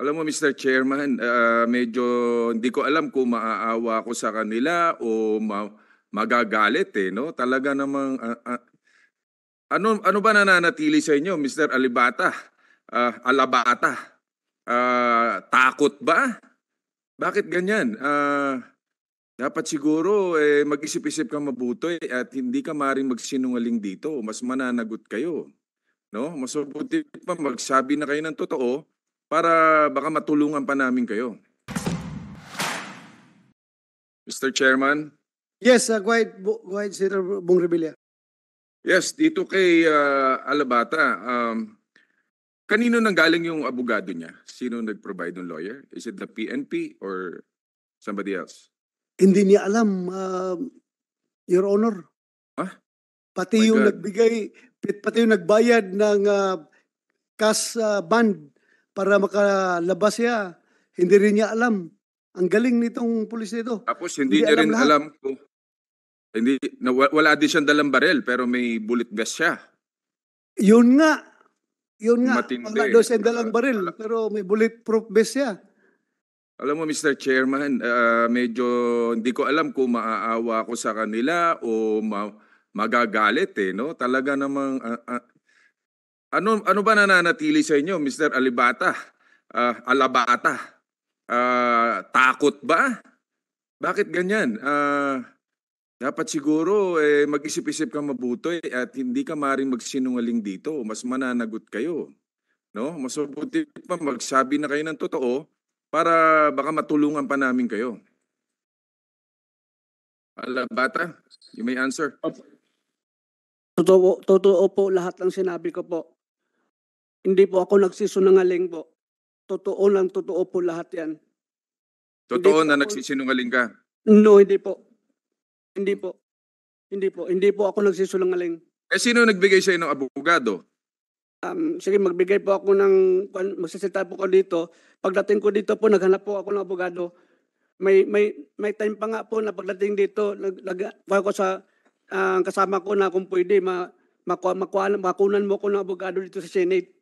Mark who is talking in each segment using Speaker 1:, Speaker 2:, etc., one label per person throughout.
Speaker 1: Alam mo Mr. Chairman, uh, medyo hindi ko alam kung maaawa ako sa kanila o ma magagalit eh, no? Talaga namang uh, uh, ano ano ba nananatili sa inyo, Mr. Alibata? Uh, Alabata. Uh, takot ba? Bakit ganyan? Uh, dapat siguro eh, mag-isip-isip ka mabuti at hindi ka maring magsinungaling dito. Mas mananagot kayo. No? Mas mabuti pa magsabi na kayo ng totoo para baka matulungan pa namin kayo. Mr. Chairman?
Speaker 2: Yes, uh, quite, ahead, go Bong Rebilla.
Speaker 1: Yes, dito kay uh, Alabata, um, kanino nanggaling yung abogado niya? Sino nag-provide ng lawyer? Is it the PNP or somebody else?
Speaker 2: Hindi niya alam, uh, Your Honor. Huh? Pati My yung God. nagbigay, pati yung nagbayad ng uh, cash uh, bond para makalabas siya. Hindi rin niya alam. Ang galing nitong pulis nito.
Speaker 1: Tapos hindi, hindi niya alam rin lahat. alam kung hindi wala din siyang dalang barel pero may bullet vest siya.
Speaker 2: Yun nga. Yun nga. Wala daw siyang dalang barel pero may bulletproof vest siya.
Speaker 1: Alam mo Mr. Chairman, uh, medyo hindi ko alam kung maaawa ako sa kanila o ma magagalit eh no. Talaga namang uh, uh, ano ano ba nananatili sa inyo, Mr. Alibata? Uh, Alabata. Uh, takot ba? Bakit ganyan? Uh, dapat siguro eh, mag-isip-isip ka mabuti at hindi ka maring magsinungaling dito. Mas mananagot kayo. No? Mas mabuti pa magsabi na kayo ng totoo para baka matulungan pa namin kayo. Alabata, you may answer.
Speaker 3: Totoo, totoo po lahat ng sinabi ko po. Hindi po ako nagsisunungaling po. Totoo lang, totoo po lahat yan.
Speaker 1: Totoo hindi na po, nagsisinungaling ka?
Speaker 3: No, hindi po. Hindi po. Hindi po. Hindi po ako nagsisunungaling.
Speaker 1: Eh sino nagbigay sa ng abogado?
Speaker 3: Um, sige, magbigay po ako ng, magsasita po ko dito. Pagdating ko dito po, naghanap po ako ng abogado. May, may, may time pa nga po na pagdating dito, nag, nag, ko sa uh, kasama ko na kung pwede, ma, makuha, makuha, makunan mo ko ng abogado dito sa Senate.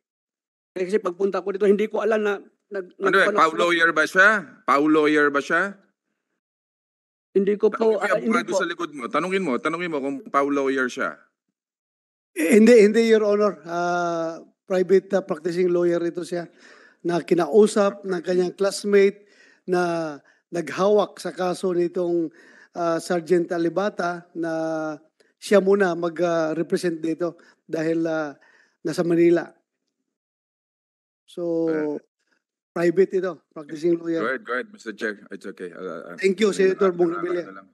Speaker 3: Eh, kasi pagpunta ko dito, hindi ko alam na... Nag,
Speaker 1: ano eh, Pau lawyer ba siya? Pau lawyer ba siya? Hindi ko po... Tanungin uh, hindi sa likod mo. Tanungin mo, tanungin mo kung Pau lawyer siya. Eh, hindi,
Speaker 2: hindi, Your Honor. Uh, private uh, practicing lawyer ito siya na kinausap ng kanyang classmate na naghawak sa kaso nitong uh, Sergeant Alibata na siya muna mag-represent uh, dito dahil uh, nasa Manila. So,
Speaker 1: private ito, practicing lawyer. Go ahead, go ahead, Mr. Chair. It's okay. Uh, Thank you, Senator Bongabilia.